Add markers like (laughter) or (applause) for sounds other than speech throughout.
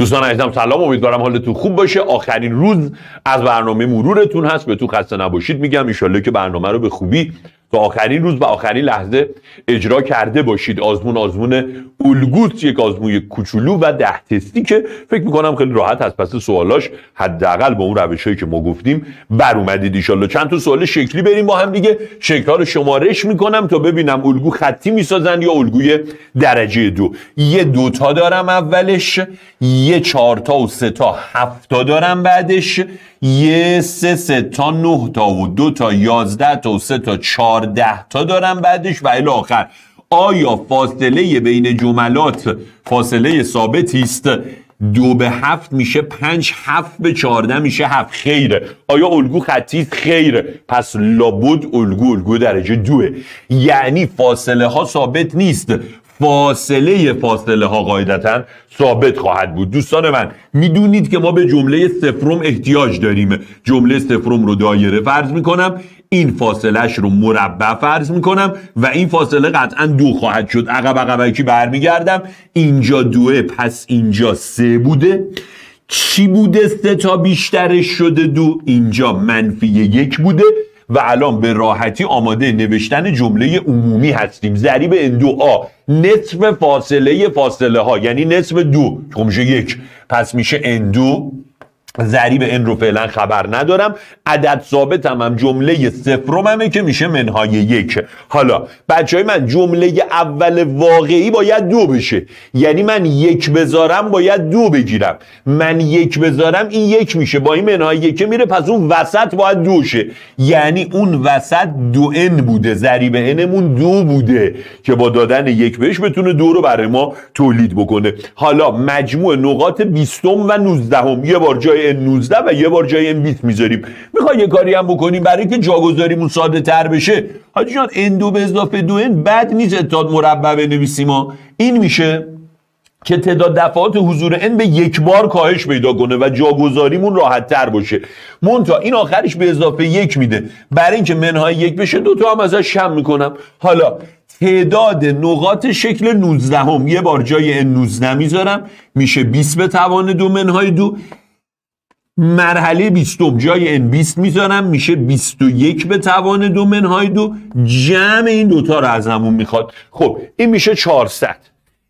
دوستان عزیزم سلام امیدوارم حالتون خوب باشه آخرین روز از برنامه مرورتون هست به تو خسته نباشید میگم ایشالله که برنامه رو به خوبی تا آخرین روز و آخرین لحظه اجرا کرده باشید آزمون آزمون الگوست یک آزمون کوچولو و ده تستی که فکر میکنم خیلی راحت از پس سوالاش حداقل با اون روش هایی که ما گفتیم بر اومدید ایشالله چند تا سوال شکلی بریم با هم دیگه شکل رو شمارش میکنم تا ببینم الگو خطی میسازن یا الگوی درجه دو یه دوتا دارم اولش یه چهارتا و سه تا هفتا دارم بعدش یه سه سه تا نه تا و دو تا یازده تا و سه تا چهار ده تا دارن بعدش و آخر آیا فاصله بین جملات فاصله ثابتی است دو به هفت میشه پنج هفت به چهارده میشه هفت خیره آیا الگو خطی خیره پس لابد الگو الگو درجه دوه یعنی فاصله ها ثابت نیست فاصله فاصله ها قاعدتا ثابت خواهد بود دوستان من میدونید که ما به جمله سفرم احتیاج داریم جمله سفرم رو دایره فرض میکنم این فاصلهش رو مربع فرض میکنم و این فاصله قطعا دو خواهد شد عقب عقب یکی برمیگردم اینجا دوه پس اینجا سه بوده چی بوده سه تا بیشترش شده دو اینجا منفی یک بوده و الان به راحتی آماده نوشتن جمله عمومی هستیم ضریب آ نصف فاصله فاصله ها یعنی نصف دو کمشه خب یک پس میشه اندو ضریب ان رو فعلا خبر ندارم عدد ثابت هم جمله همه که میشه منهای یک حالا بچه های من جمله اول واقعی باید دو بشه یعنی من یک بذارم باید دو بگیرم من یک بذارم این یک میشه با این منهای یکه میره پس اون وسط باید دو شه یعنی اون وسط دو ان بوده ضریب انمون دو بوده که با دادن یک بهش بتونه دو رو برای ما تولید بکنه حالا مجموع نقاط بیستم و نوزدهم یه بار جای 19 و یه بار جای بیت میذاریم میخوای یه کاری هم بکنیم برای اینکه جاگذاریمون ساده تر بشه حاجی جان دو به اضافه دو ان بعد نیست اتحاد مربع بنویسیم این میشه که تعداد دفعات حضور ان به یک بار کاهش پیدا کنه و جاگذاریمون راحت تر باشه مونتا این آخرش به اضافه یک میده برای اینکه منهای یک بشه دو تا هم ازش شم میکنم حالا تعداد نقاط شکل 19 هم یه بار جای 19 میذارم میشه 20 به توان دو منهای دو مرحله 20 جای n 20 میذارم میشه 21 به توان دومن های دو جمع این دوتا رو از همون میخواد خب این میشه 400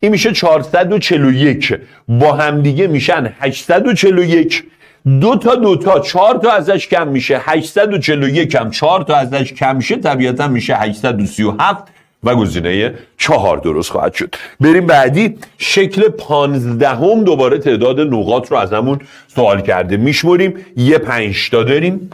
این میشه 441 با همدیگه میشن 841 دو تا دو تا چهار تا ازش کم میشه 841 کم 4 تا ازش کم میشه طبیعتا میشه 837 و گزینه چهار درست خواهد شد بریم بعدی شکل پانزدهم دوباره تعداد نقاط رو از همون سوال کرده میشمریم یه پنجتا داریم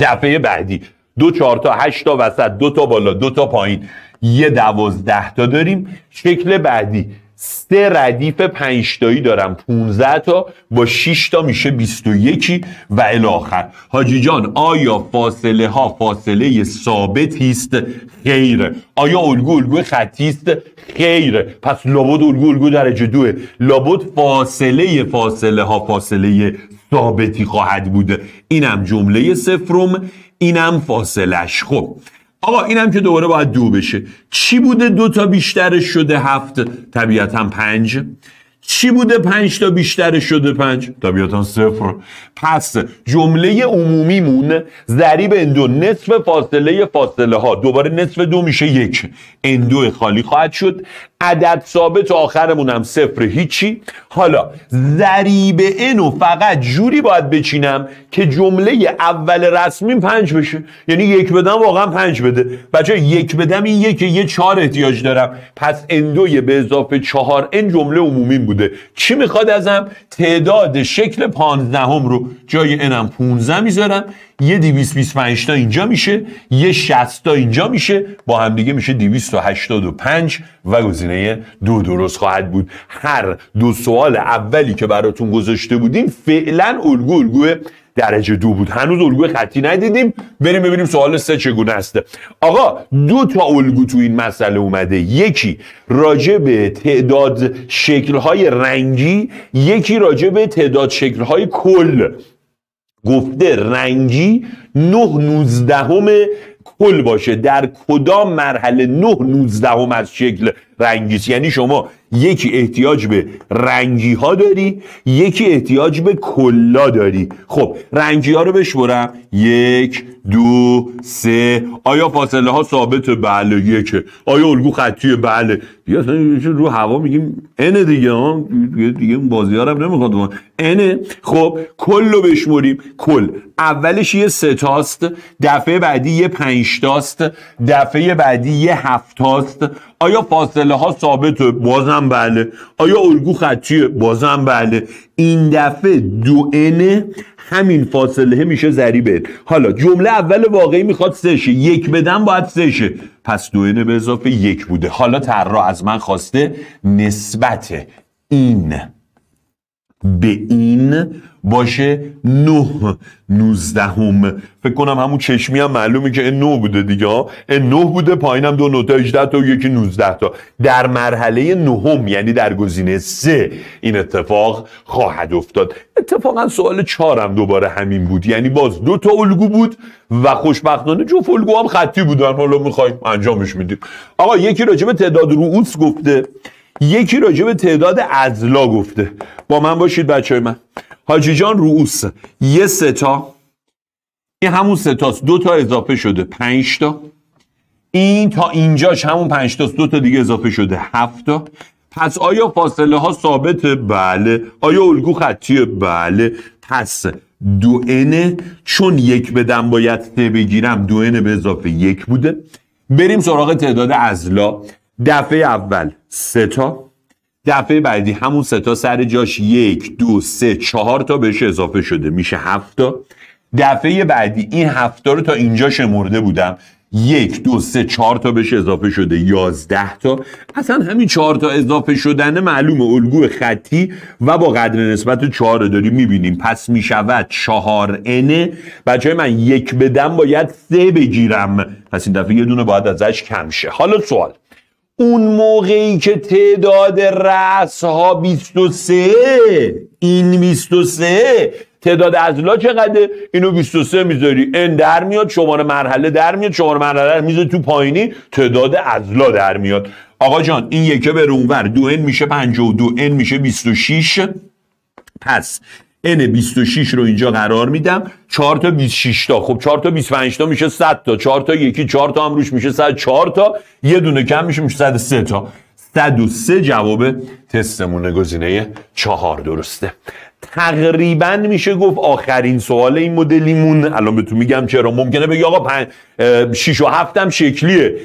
دفعه بعدی دو چهار تا هشت تا وسط دو تا بالا دو تا پایین یه دوازده تا داریم شکل بعدی سه ردیف پنجتایی دارم 15 تا با 6 تا میشه 21 و الاخر حاجی جان آیا فاصله ها فاصله ثابتی است خیر آیا الگو الگو خطی است خیر پس لابد الگو الگو درجه دوه لابد فاصله فاصله ها فاصله ثابتی خواهد بوده اینم جمله سفرم اینم فاصلش خب آقا اینم که دوباره باید دو بشه چی بوده دو تا بیشتر شده هفت طبیعتا پنج چی بوده پنج تا بیشتر شده پنج طبیعتا صفر پس جمله عمومیمون ضریب اندو نصف فاصله فاصله ها دوباره نصف دو میشه یک اندو خالی خواهد شد عدد ثابت و آخرمون هم صفر هیچی حالا ضریب اینو فقط جوری باید بچینم که جمله اول رسمی پنج بشه یعنی یک بدم واقعا پنج بده بچه یک بدم این یک یه چهار احتیاج دارم پس اندوی به اضافه چهار این جمله عمومی بوده چی میخواد ازم تعداد شکل پانزدهم رو جای انم 15 میذارم یه 225 تا اینجا میشه یه 60 تا اینجا میشه با هم دیگه میشه 285 و گزینه دو درست خواهد بود هر دو سوال اولی که براتون گذاشته بودیم فعلا الگو الگو درجه دو بود هنوز الگو خطی ندیدیم بریم ببینیم سوال سه چگونه است آقا دو تا الگو تو این مسئله اومده یکی راجع به تعداد شکل‌های رنگی یکی راجع به تعداد شکل‌های کل گفته رنگی نه نوزدهم کل باشه در کدام مرحله نه نوزدهم از شکل رنگیست یعنی شما یکی احتیاج به رنگی ها داری یکی احتیاج به کلا داری خب رنگی ها رو بشمرم یک دو سه آیا فاصله ها ثابت بله یکه آیا الگو خطی بله بیا رو هوا میگیم ان دیگه ها دیگه بازی ها نمیخواد انه خب کل رو بشمریم کل اولش یه ستاست دفعه بعدی یه پنجتاست دفعه بعدی یه هفتاست آیا فاصله ها ثابته بازم بله آیا الگو خطیه بازم بله این دفعه دو همین فاصله میشه ضریب حالا جمله اول واقعی میخواد شه یک بدم باید شه پس دو انه به اضافه یک بوده حالا را از من خواسته نسبت این به این باشه نه نوزدهم فکر کنم همون چشمی هم معلومه که نه بوده دیگه نه بوده هم دو نوتا اجده تا یکی نوزده تا در مرحله نهم یعنی در گزینه سه این اتفاق خواهد افتاد اتفاقا سوال چهارم دوباره همین بود یعنی باز دو تا الگو بود و خوشبختانه جفت الگو هم خطی بودن حالا میخوایم انجامش میدیم آقا یکی راجب تعداد رؤوس گفته یکی راجع به تعداد ازلا گفته با من باشید بچه من حاجی جان رؤوس یه ستا این همون ستاست دو تا اضافه شده پنج تا این تا اینجاش همون پنج تاست دو تا دیگه اضافه شده هفت تا پس آیا فاصله ها ثابته؟ بله آیا الگو خطیه؟ بله پس دو اینه چون یک بدم باید ته بگیرم دو اینه به اضافه یک بوده بریم سراغ تعداد ازلا دفعه اول سه تا دفعه بعدی همون سه تا سر جاش یک دو سه چهار تا بهش اضافه شده میشه هفت تا دفعه بعدی این هفتا رو تا اینجا شمرده بودم یک دو سه چهار تا بهش اضافه شده یازده تا اصلا همین چهار تا اضافه شدن معلوم الگو خطی و با قدر نسبت چهار داریم میبینیم پس میشود چهار انه بچه من یک بدم باید سه بگیرم پس این دفعه یه دونه باید ازش کم شه حالا سوال اون موقعی که تعداد رأس ها 23 این 23 تعداد ازلا چقدره اینو 23 میذاری ان در میاد شماره مرحله در میاد شماره مرحله میذاری تو پایینی تعداد ازلا در میاد آقا جان این یکه به اونور دو ان میشه 52 ان میشه 26 پس n 26 رو اینجا قرار میدم 4 تا 26 تا خب 4 تا 25 تا میشه 100 تا 4 تا یکی 4 تا هم روش میشه 104 تا یه دونه کم میشه میشه 103 تا 103 جواب تستمون گزینه 4 درسته تقریبا میشه گفت آخرین سوال این مدلیمون الان به تو میگم چرا ممکنه بگی آقا پن... شیش و هفتم شکلیه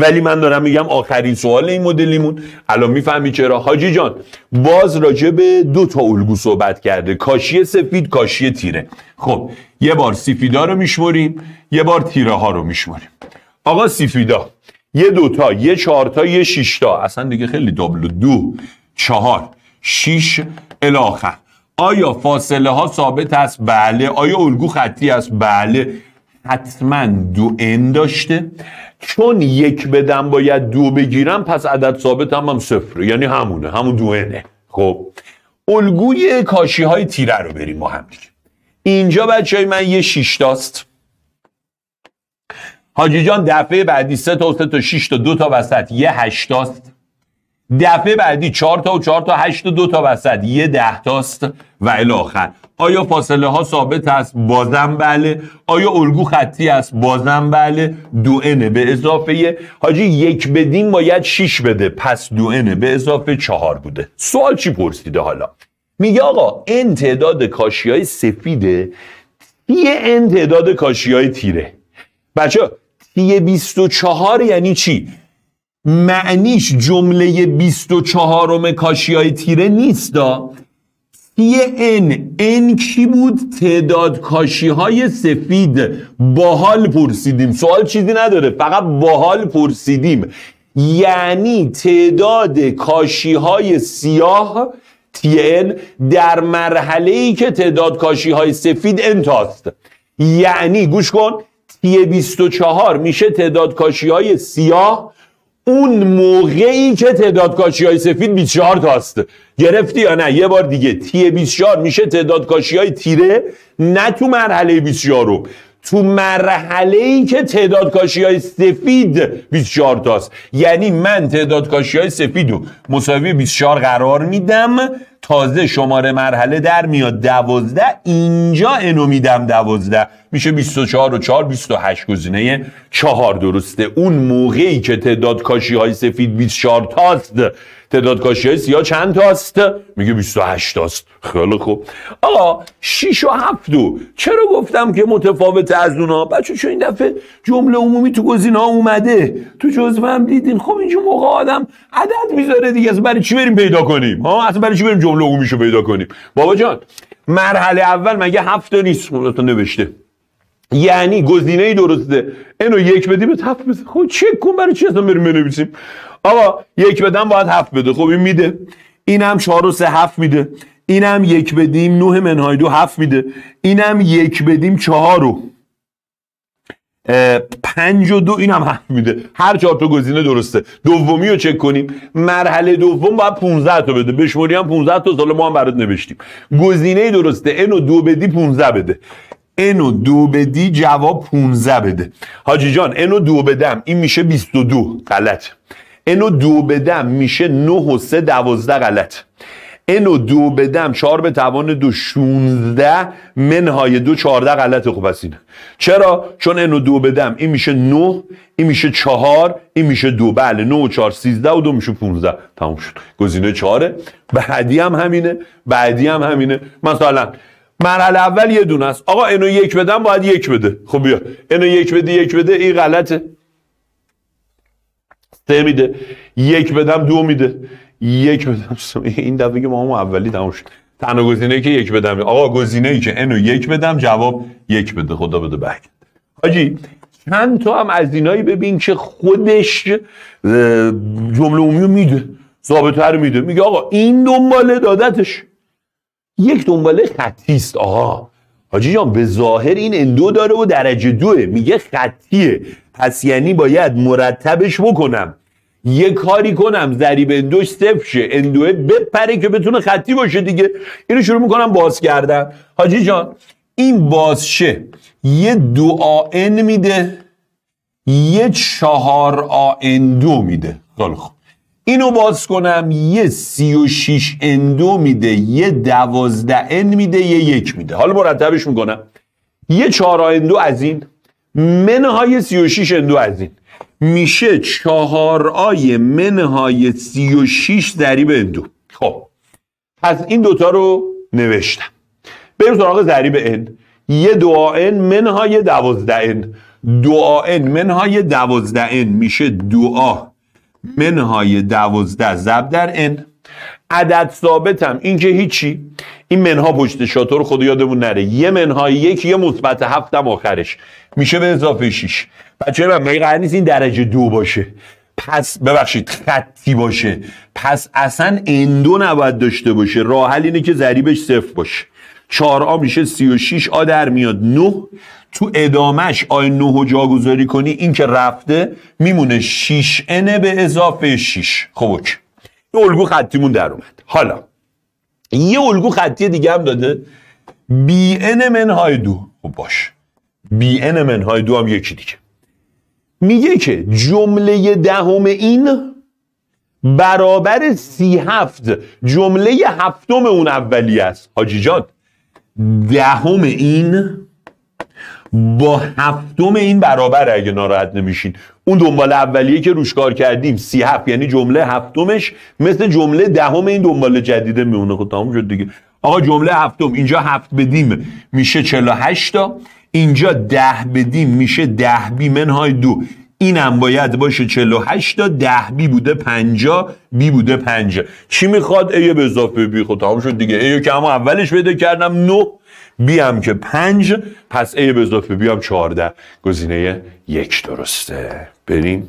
ولی من دارم میگم آخرین سوال این مدلیمون الان میفهمی چرا حاجی جان باز راجع به دو تا الگو صحبت کرده کاشی سفید کاشی تیره خب یه بار سیفیدا رو میشمریم یه بار تیره ها رو میشمریم آقا سیفیدا یه دوتا یه چهارتا یه تا اصلا دیگه خیلی دابل دو چهار شیش الاخر آیا فاصله ها ثابت است بله آیا الگو خطی است بله حتما دو ان داشته چون یک بدم باید دو بگیرم پس عدد ثابت هم هم صفره یعنی همونه همون دو انه خب الگوی کاشی های تیره رو بریم ما هم دیگه اینجا بچه های من یه شیشتاست حاجی جان دفعه بعدی سه تا و سه تا شیش تا دو تا وسط یه هشتاست دفعه بعدی 4 تا و 4 تا 8 و 2 تا وسط یه ده تاست و الاخر آیا فاصله ها ثابت است بازم بله آیا الگو خطی است بازم بله دو اینه به اضافه حاجی یک بدین باید شیش بده پس دو اینه به اضافه چهار بوده سوال چی پرسیده حالا میگه آقا ان تعداد کاشی های سفیده یه ان تعداد کاشی های تیره بچه و 24 یعنی چی معنیش جمله 24 م های تیره نیست یه ان کی بود تعداد کاشی های سفید باحال پرسیدیم سوال چیزی نداره فقط باحال پرسیدیم یعنی تعداد کاشی های سیاه TN در مرحله ای که تعداد کاشی های سفید انتاست یعنی گوش کن تی 24 میشه تعداد کاشی های سیاه اون موقعی که تعداد کاشی های سفید 24 تاست گرفتی یا نه یه بار دیگه تی 24 میشه تعداد کاشی های تیره نه تو مرحله 24 رو تو مرحله ای که تعداد کاشی های سفید 24 تاست یعنی من تعداد کاشی های سفید رو مساوی 24 قرار میدم تازه شماره مرحله در میاد دوازده اینجا انو میدم دوازده میشه 24 و 4 28 گزینه 4 درسته اون موقعی که تعداد کاشی های سفید 24 تاست تعداد کاشی های سیاه چند تاست میگه 28 تاست خیلی خوب آقا 6 و 7 چرا گفتم که متفاوت از اونها بچه چون این دفعه جمله عمومی تو گزینه ها اومده تو جزوه هم دیدین خب اینجا موقع آدم عدد میذاره دیگه از برای چی بریم پیدا کنیم ها اصلا برای چی بریم لوگو میشه پیدا کنیم بابا جان مرحله اول مگه هفته نیست خب، نوشته یعنی گزینه ای درسته اینو یک بدی به هفت بده خب چک کن برای چی اصلا بریم بنویسیم آقا یک بدم باید هفت بده خب این میده اینم چهار و سه هفت میده اینم یک بدیم نه منهای دو هفت میده اینم یک بدیم چهار پنج و دو این هم هم میده هر چهار تا گزینه درسته دومی رو چک کنیم مرحله دوم باید 15 تا بده بشماری هم 15 تا سال ما هم برات نوشتیم گزینه درسته اینو دو بدی 15 بده اینو دو بدی جواب 15 بده حاجی جان اینو دو بدم این میشه 22 غلط اینو دو بدم میشه 9 و 3 12 غلط و دو بدم چهار به توان دو شونزده منهای دو چهارده غلط خب پس اینه چرا؟ چون و دو بدم این میشه نه این میشه چهار این میشه دو بله نه و چهار سیزده و دو میشه پونزده تموم شد گزینه چهاره بعدی هم همینه بعدی هم همینه مثلا مرحله اول یه دونه است آقا اینو یک بدم باید یک بده خب بیا اینو یک بده یک بده این غلطه سه میده یک بدم دو میده یک بدم (laughs) این دفعه که ما اولی تموم شد تنها گزینه که یک بدم آقا گزینه ای که انو یک بدم جواب یک بده خدا بده بعد. حاجی چند تو هم از اینایی ببین که خودش جمله عمومی میده ثابت رو میده میگه آقا این دنباله دادتش یک دنباله است آقا حاجی جان به ظاهر این اندو داره و درجه دوه میگه خطیه پس یعنی باید مرتبش بکنم یه کاری کنم ضریب اندوش صفر شه اندوه بپره که بتونه خطی باشه دیگه اینو شروع میکنم باز کردن حاجی جان این بازشه یه دو آن میده یه چهار آن دو میده خیلی اینو باز کنم یه سی و شیش اندو میده یه دوازده ان میده یه یک میده حالا مرتبش میکنم یه چهار اندو از این منهای سی و شیش اندو از این میشه چهار آی منهای سی و شیش ضریب اندو خب پس این دوتا رو نوشتم بریم سراغ ضریب ان یه دعاین منهای دوازده ان دعاین منهای دوازده ان میشه دعا منهای دوازده زب در ان عدد ثابتم این هیچی این منها پشت شاتور خود یادمون نره یه منهای یک یه مثبت هفتم آخرش میشه به اضافه 6 بچه من مگه قرار نیست این درجه دو باشه پس ببخشید خطی باشه پس اصلا اندو نباید داشته باشه راه حل اینه که ضریبش صفر باشه 4 آ میشه 36 آ در میاد 9 تو ادامش آ 9 جاگذاری کنی این که رفته میمونه 6 n به اضافه 6 خب اوکی الگو خطیمون در اومد حالا یه الگو خطی دیگه هم داده بی منهای دو خب باش بی منهای دو هم یکی دیگه میگه که جمله دهم این برابر سی هفت جمله هفتم اون اولی است حاجی جان دهم این با هفتم این برابر اگه ناراحت نمیشین اون دنبال اولیه که روش کار کردیم سی هفت یعنی جمله هفتمش مثل جمله دهم این دنبال جدیده میونه خود خب تمام شد دیگه آقا جمله هفتم اینجا هفت بدیم میشه 48 تا اینجا ده بدیم میشه ده بی منهای دو اینم باید باشه 48 تا 10 بی بوده 50 بی بوده 5 چی میخواد ای به اضافه بی خود خب تمام شد دیگه ای که هم اولش بده کردم 9 بی هم که 5 پس ای به اضافه بی هم 14 گزینه یک درسته بریم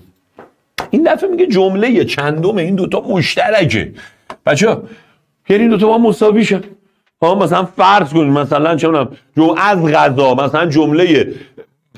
این دفعه میگه جمله چندم این دوتا مشترکه بچه ها یعنی این دوتا با مساوی شد ها مثلا فرض کنید مثلا چه از غذا مثلا جمله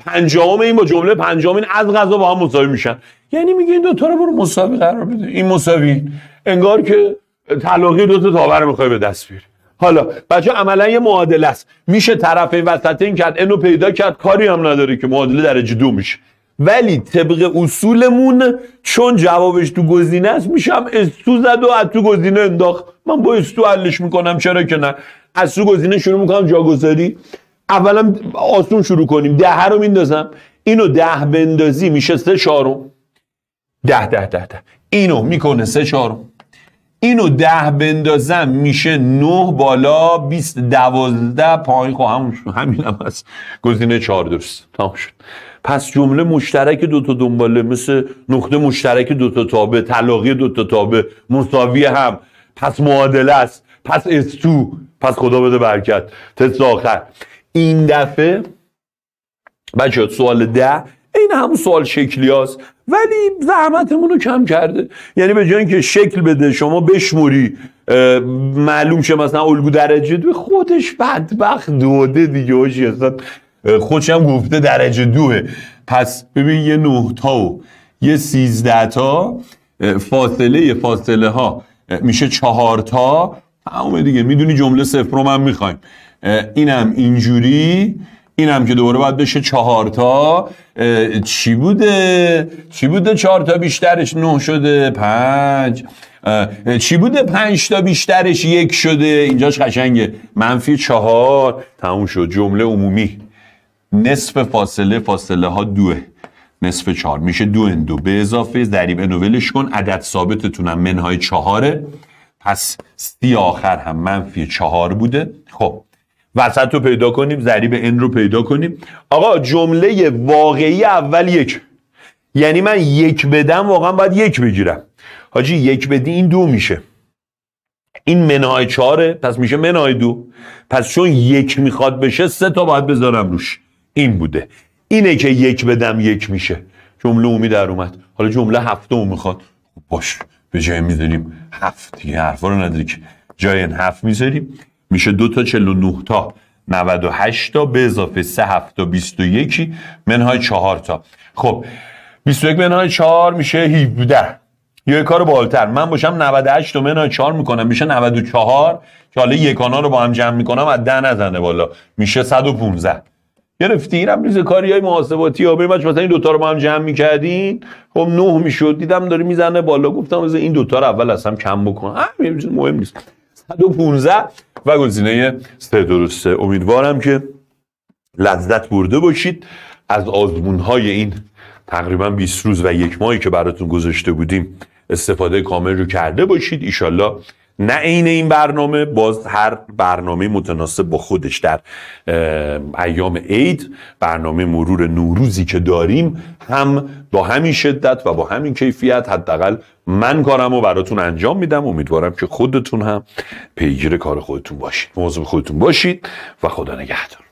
پنجم این با جمله پنجم این از غذا با هم مساوی میشن یعنی میگه این دوتا رو برو مساوی قرار بده این مساوی انگار که تلاقی دوتا تاور میخوای به دست بیاری حالا بچه عملا یه معادله است میشه طرف وسط این کرد اینو پیدا کرد کاری هم نداره که معادله درجه دو میشه ولی طبق اصولمون چون جوابش تو گزینه است میشم استو زد و از تو گزینه انداخت من با استو حلش میکنم چرا که نه از تو گزینه شروع میکنم جاگذاری اولا آسون شروع کنیم ده رو میندازم اینو ده بندازی میشه سه چهارم ده ده ده ده اینو میکنه سه چهارم اینو ده بندازم میشه نه بالا بیست دوازده پایین خب همین هم هست گزینه چهار درست تمام شد پس جمله مشترک دو تا دنباله مثل نقطه مشترک دو تابه تلاقی دو تابه مساوی هم پس معادله است پس استو پس خدا بده برکت تست آخر این دفعه بچه سوال ده این همون سوال شکلی هست ولی زحمتمون رو کم کرده یعنی به جای که شکل بده شما بشموری معلوم شه مثلا الگو درجه دو خودش بدبخت دوده دیگه هاشی خودش گفته درجه دوه پس ببین یه نه تا و یه سیزده تا فاصله فاصله ها میشه چهار تا تمام دیگه میدونی جمله صفر رو من میخوایم اینم اینجوری اینم که دوباره باید بشه چهار تا چی بوده چی بوده چهار تا بیشترش نه شده پنج چی بوده پنج تا بیشترش یک شده اینجاش قشنگه منفی چهار تموم شد جمله عمومی نصف فاصله فاصله ها دوه نصف چهار میشه دو این دو به اضافه ضریب نوولش ولش کن عدد ثابتتونم منهای چهاره پس سی آخر هم منفی چهار بوده خب وسط رو پیدا کنیم ضریب ان رو پیدا کنیم آقا جمله واقعی اول یک یعنی من یک بدم واقعا باید یک بگیرم حاجی یک بدی این دو میشه این منهای چهاره پس میشه منهای دو پس چون یک میخواد بشه سه تا باید بذارم روش این بوده اینه که یک بدم یک میشه جمله اومی در اومد حالا جمله هفتم میخواد خب باش به جای میذاریم هفت دیگه حرفا رو نداری که جای این هفت میذاریم میشه دو تا 49 تا 98 تا به اضافه 3 هفت تا 21 منهای 4 تا خب 21 منهای 4 میشه 17 یا کار بالتر من باشم 98 تا منهای 4 میکنم میشه 94 که حالا یکانا رو با هم جمع میکنم از ده نزنه بالا میشه 115 گرفتی هم ریز کاری های محاسباتی ها بریم مثلا این دوتا رو ما هم جمع میکردین خب نه میشد دیدم داره میزنه بالا گفتم از این دوتا رو اول اصلا کم بکنم همین مهم نیست 115 و گزینه سه درسته امیدوارم که لذت برده باشید از آزمون های این تقریبا 20 روز و یک ماهی که براتون گذاشته بودیم استفاده کامل رو کرده باشید ایشالله نه عین این برنامه باز هر برنامه متناسب با خودش در ایام عید برنامه مرور نوروزی که داریم هم با همین شدت و با همین کیفیت حداقل من کارم رو براتون انجام میدم امیدوارم که خودتون هم پیگیر کار خودتون باشید موضوع خودتون باشید و خدا نگهدار